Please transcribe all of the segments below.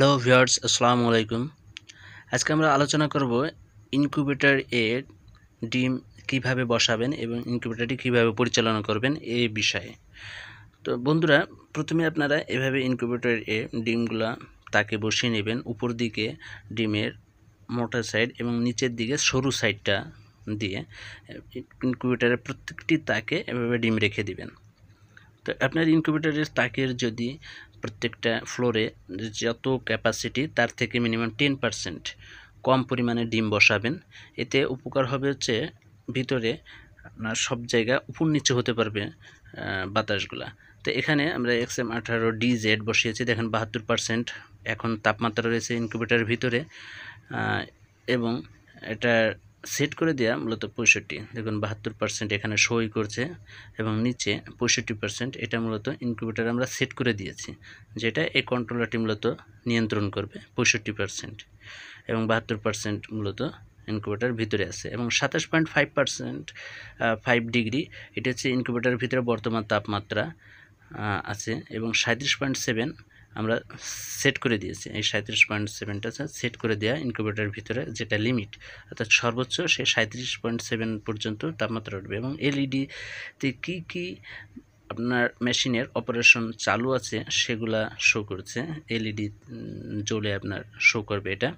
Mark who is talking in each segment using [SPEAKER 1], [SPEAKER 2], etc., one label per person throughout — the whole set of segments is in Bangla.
[SPEAKER 1] হ্যালো ভিউয়ার্স আসসালামু আলাইকুম আজকে আমরা আলোচনা করব ইনকিউবেটর এর ডিম কিভাবে বসাবেন এবং ইনকিউবেটারটি কিভাবে পরিচালনা করবেন এই বিষয়ে তো বন্ধুরা প্রথমে আপনারা এভাবে ইনকিউবেটর এ ডিমগুলা তাকে বসিয়ে নেবেন উপর দিকে ডিমের মোটা সাইড এবং নিচের দিকে সরু সাইডটা দিয়ে ইনকিউবেটারের প্রত্যেকটি তাকে এভাবে ডিম রেখে দিবেন তো আপনার ইনকিউবেটারের তাকের যদি প্রত্যেকটা ফ্লোরে যত ক্যাপাসিটি তার থেকে মিনিমাম টেন পারসেন্ট কম পরিমাণে ডিম বসাবেন এতে উপকার হবে হচ্ছে ভিতরে আপনার সব জায়গা উপর নিচে হতে পারবে বাতাসগুলা তো এখানে আমরা এক্স এম আঠারো ডি জেড বসিয়েছি দেখেন বাহাত্তর পারসেন্ট এখন তাপমাত্রা রয়েছে ইনকিউবেটারের ভিতরে এবং এটা সেট করে দেওয়া মূলত পঁয়ষট্টি দেখুন বাহাত্তর পার্সেন্ট এখানে সই করছে এবং নিচে পঁয়ষট্টি পার্সেন্ট এটা মূলত ইনকিউবেটার আমরা সেট করে দিয়েছি যেটা এই কন্ট্রোলারটি মূলত নিয়ন্ত্রণ করবে পঁয়ষট্টি পার্সেন্ট এবং বাহাত্তর পার্সেন্ট মূলত ইনকিউবেটার ভিতরে আছে এবং সাতাশ point five percent five degree এটা হচ্ছে ইনকিউবেটারের ভিতরে বর্তমান তাপমাত্রা আছে এবং সাঁত্রিশ পয়েন্ট সেভেন আমরা সেট করে দিয়েছি এই সাঁত্রিশ পয়েন্ট সেভেনটা সেট করে দেওয়া ইনকিউবেটারের ভিতরে যেটা লিমিট অর্থাৎ সর্বোচ্চ সে সাঁত্রিশ পয়েন্ট সেভেন পর্যন্ত তাপমাত্রা উঠবে এবং এলইডিতে e কি কি আপনার মেশিনের অপারেশন চালু আছে সেগুলা শো করছে এলইডি e জ্বলে আপনার শো করবে এটা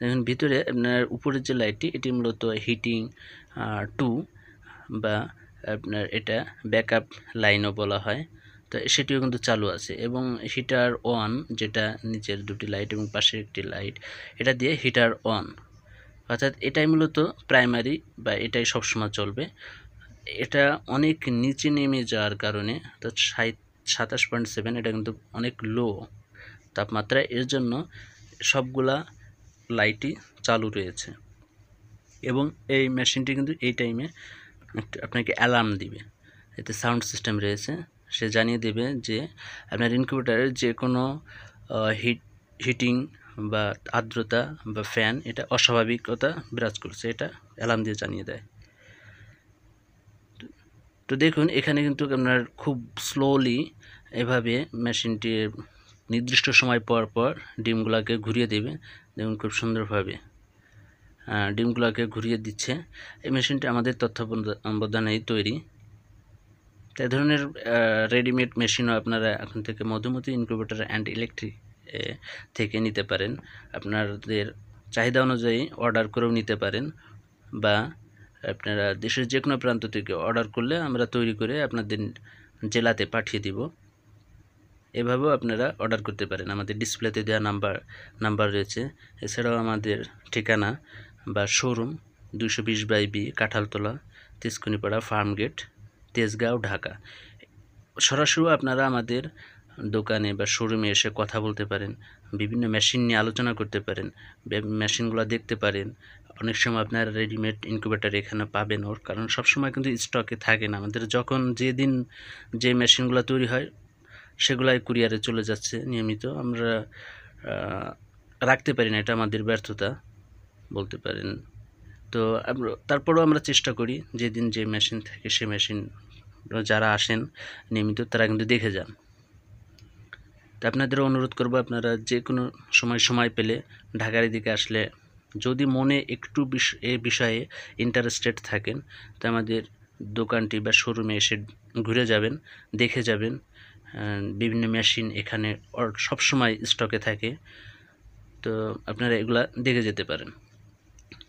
[SPEAKER 1] দেখুন ভিতরে আপনার উপরের যে লাইটটি এটি মূলত হিটিং টু বা আপনার এটা ব্যাকআপ লাইনও বলা হয় তো সেটিও কিন্তু চালু আছে এবং হিটার ওয়ান যেটা নিচের দুটি লাইট এবং পাশের একটি লাইট এটা দিয়ে হিটার অন অর্থাৎ এটাই মূলত প্রাইমারি বা এটাই সবসময় চলবে এটা অনেক নিচে নেমে যাওয়ার কারণে তো সাত সাতাশ পয়েন্ট সেভেন এটা কিন্তু অনেক লো তাপমাত্রা এর জন্য সবগুলা লাইটই চালু রয়েছে এবং এই মেশিনটি কিন্তু এই টাইমে আপনাকে অ্যালার্ম দিবে এতে সাউন্ড সিস্টেম রয়েছে সে জানিয়ে দেবে যে আপনার ইনকিউবেটারের যে কোনো হিট হিটিং বা আর্দ্রতা বা ফ্যান এটা অস্বাভাবিকতা বিরাজ করছে এটা অ্যালার্ম দিয়ে জানিয়ে দেয় তো দেখুন এখানে কিন্তু আপনার খুব স্লোলি এভাবে মেশিনটি নির্দিষ্ট সময় পর পর ডিমগুলাকে ঘুরিয়ে দেবে দেখুন খুব সুন্দরভাবে ডিমগুলাকে ঘুরিয়ে দিচ্ছে এই মেশিনটি আমাদের তথ্য তত্ত্বাবধানেই তৈরি তো এ ধরনের রেডিমেড মেশিনও আপনারা এখন থেকে মধুমতি ইনকিউবেটার অ্যান্ড ইলেকট্রিক থেকে নিতে পারেন আপনাদের চাহিদা অনুযায়ী অর্ডার করেও নিতে পারেন বা আপনারা দেশের যে কোনো প্রান্ত থেকে অর্ডার করলে আমরা তৈরি করে আপনাদের জেলাতে পাঠিয়ে দিব এভাবেও আপনারা অর্ডার করতে পারেন আমাদের ডিসপ্লেতে দেওয়া নাম্বার নাম্বার রয়েছে এছাড়াও আমাদের ঠিকানা বা শোরুম দুশো বিশ by B Kathaltala Tiskunipara gate Tejgaon Dhaka সরাসরি আপনারা আমাদের দোকানে বা শোরুমে এসে কথা বলতে পারেন বিভিন্ন মেশিন নিয়ে আলোচনা করতে পারেন মেশিনগুলো দেখতে পারেন অনেক সময় আপনারা রেডিমেড ইনকিউবেটার এখানে পাবেন ওর কারণ সবসময় কিন্তু স্টকে থাকে না আমাদের যখন যেদিন যে মেশিনগুলো তৈরি হয় সেগুলাই কুরিয়ারে চলে যাচ্ছে নিয়মিত আমরা রাখতে পারি না এটা আমাদের ব্যর্থতা বলতে পারেন তো তারপরেও আমরা চেষ্টা করি যেদিন যে মেশিন থাকে সে মেশিন যারা আসেন নিয়মিত তারা কিন্তু দেখে যান তো আপনাদের অনুরোধ করব আপনারা যে কোনো সময় সময় পেলে ঢাকার দিকে আসলে যদি মনে একটু এ বিষয়ে ইন্টারেস্টেড থাকেন তো আমাদের দোকানটি বা শোরুমে এসে ঘুরে যাবেন দেখে যাবেন বিভিন্ন মেশিন এখানে সব সময় স্টকে থাকে তো আপনারা এগুলা দেখে যেতে পারেন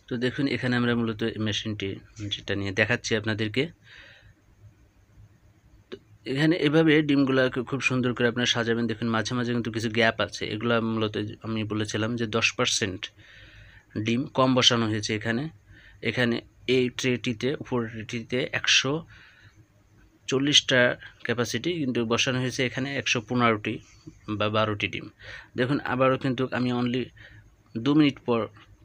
[SPEAKER 1] তো দেখুন এখানে আমরা মূলত মেশিনটি যেটা নিয়ে দেখাচ্ছি আপনাদেরকে এখানে এভাবে ডিমগুলোকে খুব সুন্দর করে আপনার সাজাবেন দেখুন মাঝে মাঝে কিন্তু কিছু গ্যাপ আছে এগুলো মূলত আমি বলেছিলাম যে দশ পার্সেন্ট ডিম কম বসানো হয়েছে এখানে এখানে এই ট্রেটিতে উপর ট্রেটিতে একশো চল্লিশটা ক্যাপাসিটি কিন্তু বসানো হয়েছে এখানে একশো পনেরোটি বা বারোটি ডিম দেখুন আবারও কিন্তু আমি অনলি দু মিনিট পর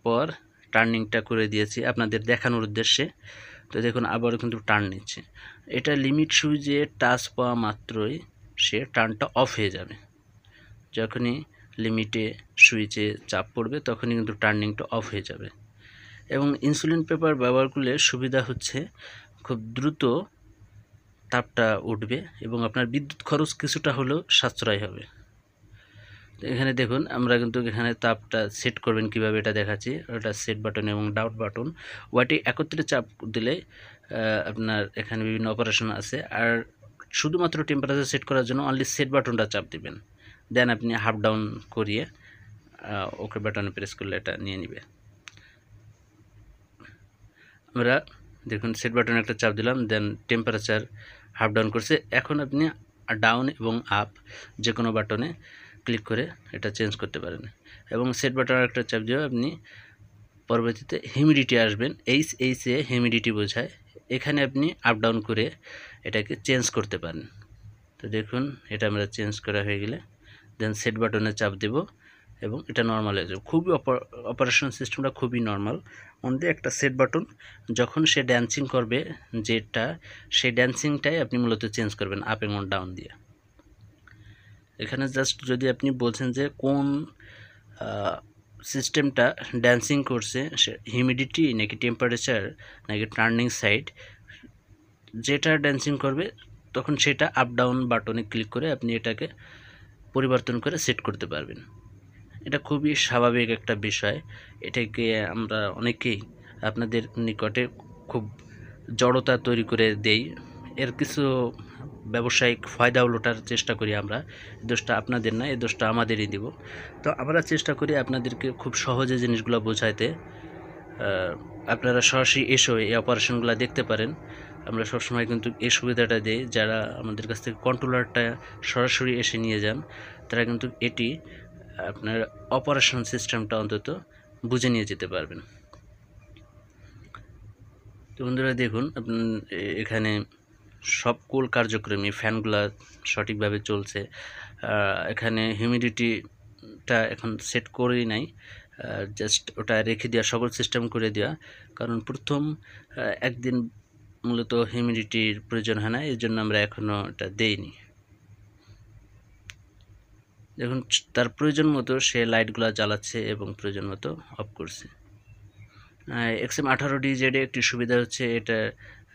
[SPEAKER 1] পর টার্নিংটা করে দিয়েছি আপনাদের দেখানোর উদ্দেশ্যে তো দেখুন আবারও কিন্তু টার্ন নিচ্ছে এটা লিমিট সুইচে টাচ পাওয়া মাত্রই সে টার্নটা অফ হয়ে যাবে যখনই লিমিটে সুইচে চাপ পড়বে তখনই কিন্তু টার্নিংটা অফ হয়ে যাবে এবং ইনসুলিন পেপার ব্যবহার করলে সুবিধা হচ্ছে খুব দ্রুত তাপটা উঠবে এবং আপনার বিদ্যুৎ খরচ কিছুটা হলেও সাশ্রয় হবে এখানে দেখুন আমরা কিন্তু এখানে তাপটা সেট করবেন কিভাবে এটা দেখাচ্ছি ওটা সেট বাটন এবং ডাউট বাটন ওয়াটি একত্রে চাপ দিলে আপনার এখানে বিভিন্ন অপারেশন আছে আর শুধুমাত্র টেম্পারেচার সেট করার জন্য অনলি সেট বাটনটা চাপ দিবেন দেন আপনি হাফ ডাউন করিয়ে ওকে বাটনে প্রেস করলে এটা নিয়ে নিবে আমরা দেখুন সেট বাটনে একটা চাপ দিলাম দেন টেম্পারেচার হাফ ডাউন করছে এখন আপনি ডাউন এবং আপ যে কোনো বাটনে ক্লিক করে এটা চেঞ্জ করতে পারেন এবং সেট বাটন একটা চাপ দিয়ে আপনি পরবর্তীতে হিউমিডিটি আসবেন এইচ এইচ এ হিউমিডিটি বোঝায় এখানে আপনি আপ ডাউন করে এটাকে চেঞ্জ করতে পারেন তো দেখুন এটা আমরা চেঞ্জ করা হয়ে গেলে দেন সেট বাটনে চাপ দেব এবং এটা নর্মাল হয়ে যাবে খুবই অপারেশন সিস্টেমটা খুবই নর্মাল অনলি একটা সেট বাটন যখন সে ড্যান্সিং করবে যেটা সেই ড্যান্সিংটাই আপনি মূলত চেঞ্জ করবেন আপ এবং ডাউন দিয়ে এখানে জাস্ট যদি আপনি বলছেন যে কোন সিস্টেমটা ড্যান্সিং করছে হিউমিডিটি নাকি টেম্পারেচার নাকি টার্নিং সাইড যেটা ড্যান্সিং করবে তখন সেটা আপ ডাউন বাটনে ক্লিক করে আপনি এটাকে পরিবর্তন করে সেট করতে পারবেন এটা খুবই স্বাভাবিক একটা বিষয় এটাকে আমরা অনেকেই আপনাদের নিকটে খুব জড়তা তৈরি করে দেই এর কিছু ব্যবসায়িক ফায়দা লোটার চেষ্টা করি আমরা এই দোষটা আপনাদের না এই দোষটা আমাদেরই দিব তো আমরা চেষ্টা করি আপনাদেরকে খুব সহজে জিনিসগুলো বোঝাইতে আপনারা সরাসরি এসো এই অপারেশনগুলো দেখতে পারেন আমরা সবসময় কিন্তু এই সুবিধাটা দিই যারা আমাদের কাছ থেকে কন্ট্রোলারটা সরাসরি এসে নিয়ে যান তারা কিন্তু এটি আপনার অপারেশন সিস্টেমটা অন্তত বুঝে নিয়ে যেতে পারবেন তো বন্ধুরা দেখুন এখানে সবকুল কার্যক্রমী ফ্যানগুলো সঠিকভাবে চলছে এখানে হিউমিডিটিটা এখন সেট করেই নাই জাস্ট ওটা রেখে দেওয়া সকল সিস্টেম করে দেওয়া কারণ প্রথম একদিন মূলত হিউমিডিটির প্রয়োজন হয় না এই জন্য আমরা এখনও এটা দেইনি দেখুন তার প্রয়োজন মতো সে লাইটগুলো জ্বালাচ্ছে এবং প্রয়োজন মতো অফ করছে এক্সএম আঠারো ডি একটি সুবিধা হচ্ছে এটা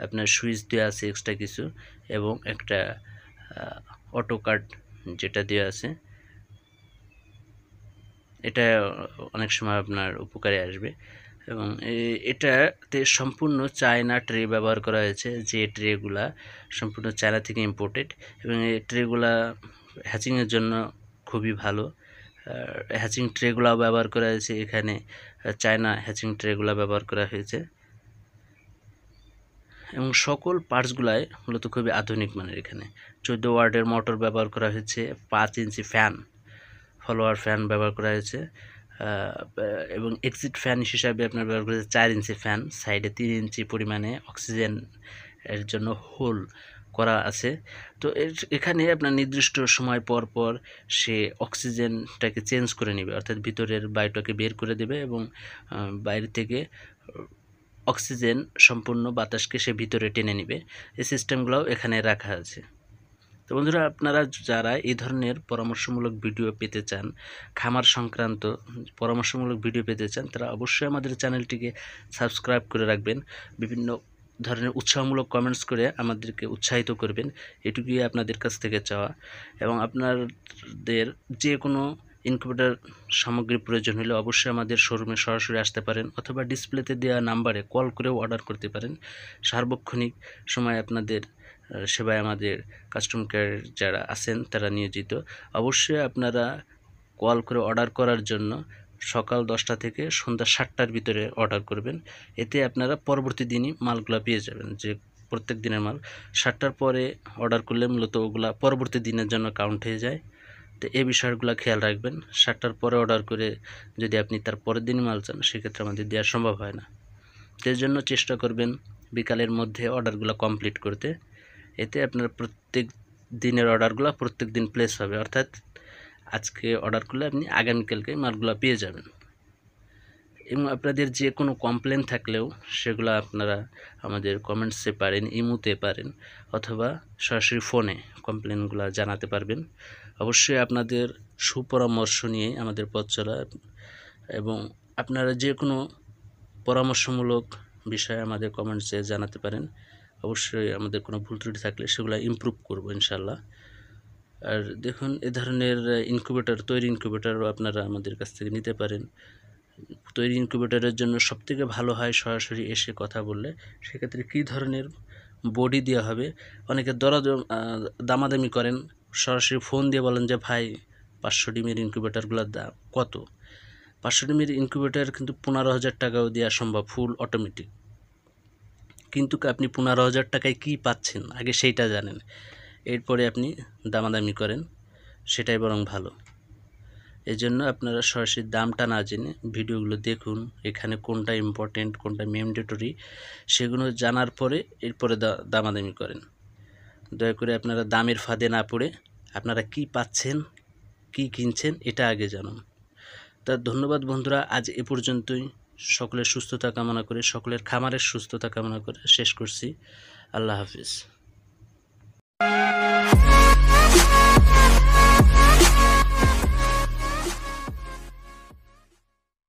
[SPEAKER 1] আপনার সুইচ দেওয়া আছে এক্সট্রা কিছু এবং একটা অটো কার্ড যেটা দেওয়া আছে এটা অনেক সময় আপনার উপকারে আসবে এবং এটাতে সম্পূর্ণ চায়না ট্রে ব্যবহার করা হয়েছে যে ট্রেগুলা সম্পূর্ণ চায়না থেকে ইম্পোর্টেড এবং এই ট্রেগুলা হ্যাচিংয়ের জন্য খুবই ভালো হ্যাচিং ট্রেগুলাও ব্যবহার করা হয়েছে এখানে চায়না হ্যাচিং ট্রেগুলা ব্যবহার করা হয়েছে এবং সকল পার্টসগুলাই মূলত খুবই আধুনিক মানের এখানে চোদ্দো ওয়ার্ডের মোটর ব্যবহার করা হয়েছে পাঁচ ইঞ্চি ফ্যান ফলোয়ার ফ্যান ব্যবহার করা হয়েছে এবং এক্সিট ফ্যান হিসাবে আপনার ব্যবহার করেছে চার ইঞ্চি ফ্যান সাইডে তিন ইঞ্চি পরিমাণে অক্সিজেন এর জন্য হোল করা আছে তো এর এখানে আপনার নির্দিষ্ট সময় পর পর সে অক্সিজেনটাকে চেঞ্জ করে নেবে অর্থাৎ ভিতরের বায়ুটাকে বের করে দেবে এবং বাইরে থেকে অক্সিজেন সম্পূর্ণ বাতাসকে সে ভিতরে টেনে নেবে এই সিস্টেমগুলোও এখানে রাখা আছে তো বন্ধুরা আপনারা যারা এই ধরনের পরামর্শমূলক ভিডিও পেতে চান খামার সংক্রান্ত পরামর্শমূলক ভিডিও পেতে চান তারা অবশ্যই আমাদের চ্যানেলটিকে সাবস্ক্রাইব করে রাখবেন বিভিন্ন ধরনের উৎসাহমূলক কমেন্টস করে আমাদেরকে উৎসাহিত করবেন এটুকুই আপনাদের কাছ থেকে চাওয়া এবং আপনাদের যে কোনো ইনকিউবেটার সামগ্রী প্রয়োজন হলে অবশ্যই আমাদের শোরুমে সরাসরি আসতে পারেন অথবা ডিসপ্লেতে দেওয়া নাম্বারে কল করেও অর্ডার করতে পারেন সার্বক্ষণিক সময় আপনাদের সেবায় আমাদের কাস্টমার কেয়ার যারা আছেন তারা নিয়োজিত অবশ্যই আপনারা কল করে অর্ডার করার জন্য সকাল দশটা থেকে সন্ধ্যা সাতটার ভিতরে অর্ডার করবেন এতে আপনারা পরবর্তী দিনই মালগুলো পেয়ে যাবেন যে প্রত্যেক দিনের মাল সাতটার পরে অর্ডার করলে মূলত ওগুলা পরবর্তী দিনের জন্য কাউন্ট হয়ে যায় তো এই বিষয়গুলো খেয়াল রাখবেন সাতটার পরে অর্ডার করে যদি আপনি তার পরের দিন মাল চান সেক্ষেত্রে আমাদের দেওয়া সম্ভব হয় না সেই জন্য চেষ্টা করবেন বিকালের মধ্যে অর্ডারগুলো কমপ্লিট করতে এতে আপনার প্রত্যেক দিনের অর্ডারগুলো প্রত্যেক দিন প্লেস হবে অর্থাৎ আজকে অর্ডার করলে আপনি আগামীকালকে মালগুলো পেয়ে যাবেন এবং আপনাদের যে কোনো কমপ্লেন থাকলেও সেগুলো আপনারা আমাদের কমেন্টসে পারেন ইমুতে পারেন অথবা সরাসরি ফোনে কমপ্লেনগুলো জানাতে পারবেন অবশ্যই আপনাদের সুপরামর্শ নিয়ে আমাদের পথ চলা এবং আপনারা যে কোনো পরামর্শমূলক বিষয়ে আমাদের কমেন্টসে জানাতে পারেন অবশ্যই আমাদের কোনো ভুল ত্রুটি থাকলে সেগুলো ইমপ্রুভ করবো ইনশাল্লাহ আর দেখুন এ ধরনের ইনকিউবেটার তৈরি ইনকিউবেটারও আপনারা আমাদের কাছ থেকে নিতে পারেন তৈরি ইনকিউবেটরের জন্য সবথেকে ভালো হয় সরাসরি এসে কথা বললে সেক্ষেত্রে কী ধরনের বডি দেওয়া হবে অনেকে দরা দামাদামি করেন সরাসরি ফোন দিয়ে বলেন যে ভাই পাঁচশো ডিমের ইনকিউবেটরগুলোর দাম কত পাঁচশো ডিমের ইনকিউবেটার কিন্তু পনেরো হাজার টাকাও দেওয়া সম্ভব ফুল অটোমেটিক কিন্তু আপনি পনেরো হাজার টাকায় কী পাচ্ছেন আগে সেইটা জানেন এরপরে আপনি দামাদামি করেন সেটাই বরং ভালো এজন্য আপনারা সরাসরি দামটা না জেনে ভিডিওগুলো দেখুন এখানে কোনটা ইম্পর্টেন্ট কোনটা ম্যান্ডেটরি সেগুলো জানার পরে এরপরে দামাদামি করেন দয়া করে আপনারা দামের ফাঁদে না পড়ে আপনারা কি পাচ্ছেন কি কিনছেন এটা আগে জানুন তা ধন্যবাদ বন্ধুরা আজ এ পর্যন্তই সকলের সুস্থতা কামনা করে সকলের খামারের সুস্থতা কামনা করে শেষ করছি আল্লাহ হাফিজ